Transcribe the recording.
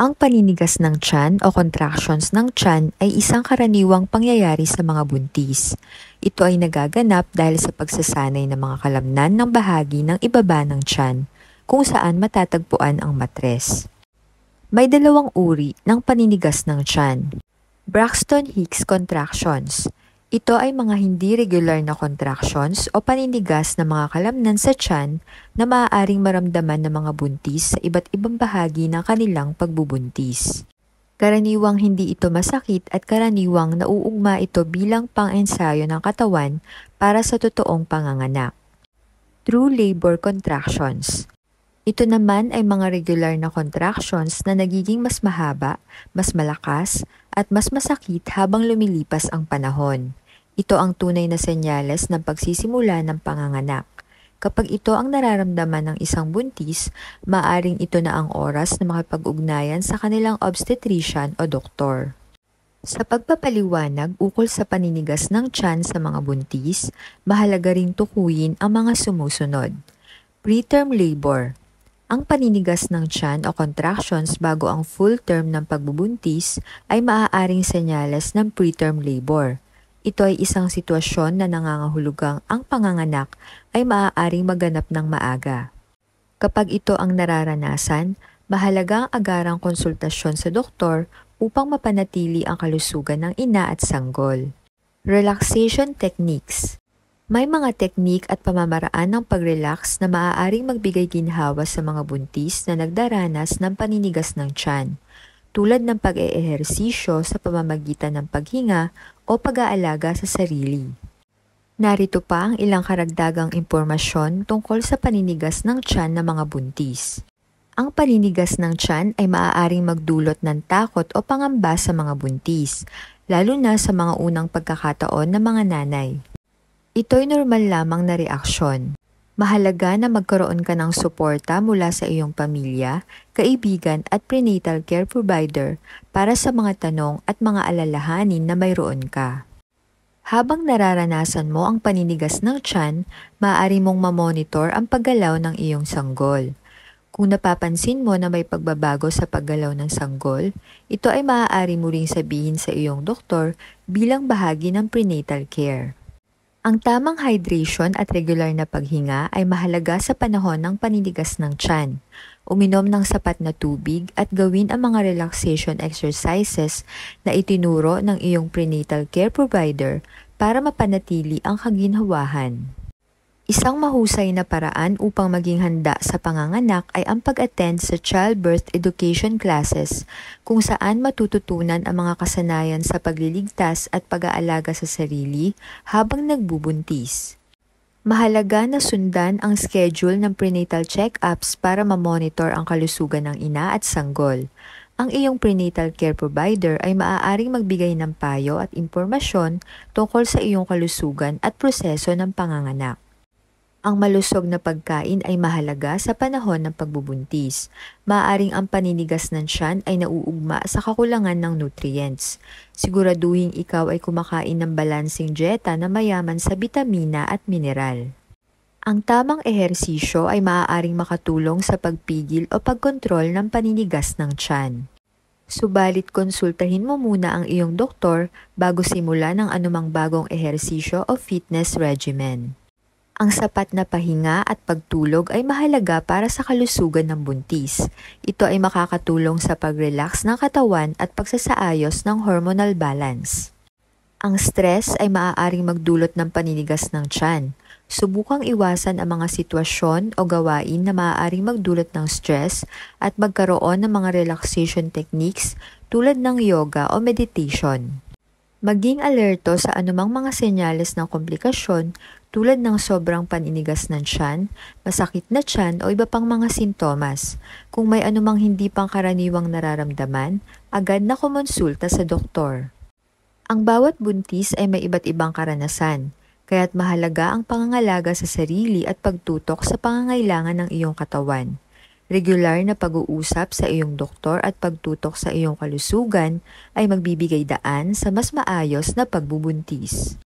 Ang paninigas ng tiyan o contractions ng tiyan ay isang karaniwang pangyayari sa mga buntis. Ito ay nagaganap dahil sa pagsasanay ng mga kalamnan ng bahagi ng ibaba ng tiyan, kung saan matatagpuan ang matres. May dalawang uri ng paninigas ng tiyan. Braxton Hicks contractions ito ay mga hindi regular na contractions o panindigas ng mga kalamnan sa tiyan na maaaring maramdaman ng mga buntis sa iba't ibang bahagi ng kanilang pagbubuntis. Karaniwang hindi ito masakit at karaniwang nauugma ito bilang pang-ensayo ng katawan para sa totoong panganganak. True labor contractions. Ito naman ay mga regular na contractions na nagiging mas mahaba, mas malakas, at mas masakit habang lumilipas ang panahon. Ito ang tunay na senyales ng pagsisimula ng panganganak. Kapag ito ang nararamdaman ng isang buntis, maaring ito na ang oras na makipag-ugnayan sa kanilang obstetrician o doktor. Sa pagpapaliwanag ukol sa paninigas ng tiyan sa mga buntis, mahalaga ring tukuyin ang mga sumusunod. Preterm labor. Ang paninigas ng tiyan o contractions bago ang full term ng pagbubuntis ay maaaring senyales ng preterm labor. Ito ay isang sitwasyon na nangangahulugang ang panganganak ay maaaring maganap ng maaga. Kapag ito ang nararanasan, mahalaga ang agarang konsultasyon sa doktor upang mapanatili ang kalusugan ng ina at sanggol. Relaxation Techniques May mga teknik at pamamaraan ng pag-relax na maaaring magbigay ginhawa sa mga buntis na nagdaranas ng paninigas ng tiyan tulad ng pag-eehersisyo sa pamamagitan ng paghinga o pag-aalaga sa sarili. Narito pa ang ilang karagdagang impormasyon tungkol sa paninigas ng tiyan ng mga buntis. Ang paninigas ng tiyan ay maaaring magdulot ng takot o pangamba sa mga buntis, lalo na sa mga unang pagkakataon ng mga nanay. Ito'y normal lamang na reaksyon. Mahalaga na magkaroon ka ng suporta mula sa iyong pamilya, kaibigan at prenatal care provider para sa mga tanong at mga alalahanin na mayroon ka. Habang nararanasan mo ang paninigas ng tiyan, maaari mong mamonitor ang paggalaw ng iyong sanggol. Kung napapansin mo na may pagbabago sa paggalaw ng sanggol, ito ay maaari mo ring sabihin sa iyong doktor bilang bahagi ng prenatal care. Ang tamang hydration at regular na paghinga ay mahalaga sa panahon ng paninigas ng tiyan. Uminom ng sapat na tubig at gawin ang mga relaxation exercises na itinuro ng iyong prenatal care provider para mapanatili ang kaginhawahan. Isang mahusay na paraan upang maging handa sa panganganak ay ang pag-attend sa childbirth education classes kung saan matututunan ang mga kasanayan sa pagliligtas at pag-aalaga sa sarili habang nagbubuntis. Mahalaga na sundan ang schedule ng prenatal check-ups para mamonitor ang kalusugan ng ina at sanggol. Ang iyong prenatal care provider ay maaaring magbigay ng payo at impormasyon tungkol sa iyong kalusugan at proseso ng panganganak. Ang malusog na pagkain ay mahalaga sa panahon ng pagbubuntis. Maaring ang paninigas ng tiyan ay nauugma sa kakulangan ng nutrients. Siguraduhin ikaw ay kumakain ng balansing dieta na mayaman sa bitamina at mineral. Ang tamang ehersisyo ay maaaring makatulong sa pagpigil o pagkontrol ng paninigas ng tiyan. Subalit konsultahin mo muna ang iyong doktor bago simulan ng anumang bagong ehersisyo o fitness regimen. Ang sapat na pahinga at pagtulog ay mahalaga para sa kalusugan ng buntis. Ito ay makakatulong sa pag-relax ng katawan at pagsasaayos ng hormonal balance. Ang stress ay maaaring magdulot ng paninigas ng tiyan. Subukang iwasan ang mga sitwasyon o gawain na maaaring magdulot ng stress at magkaroon ng mga relaxation techniques tulad ng yoga o meditation. Maging alerto sa anumang mga senyales ng komplikasyon tulad ng sobrang paninigas ng tiyan, masakit na tiyan o iba pang mga sintomas. Kung may anumang hindi pangkaraniwang nararamdaman, agad na kumonsulta sa doktor. Ang bawat buntis ay may iba't ibang karanasan, kaya't mahalaga ang pangangalaga sa sarili at pagtutok sa pangangailangan ng iyong katawan. Regular na pag-uusap sa iyong doktor at pagtutok sa iyong kalusugan ay magbibigay daan sa mas maayos na pagbubuntis.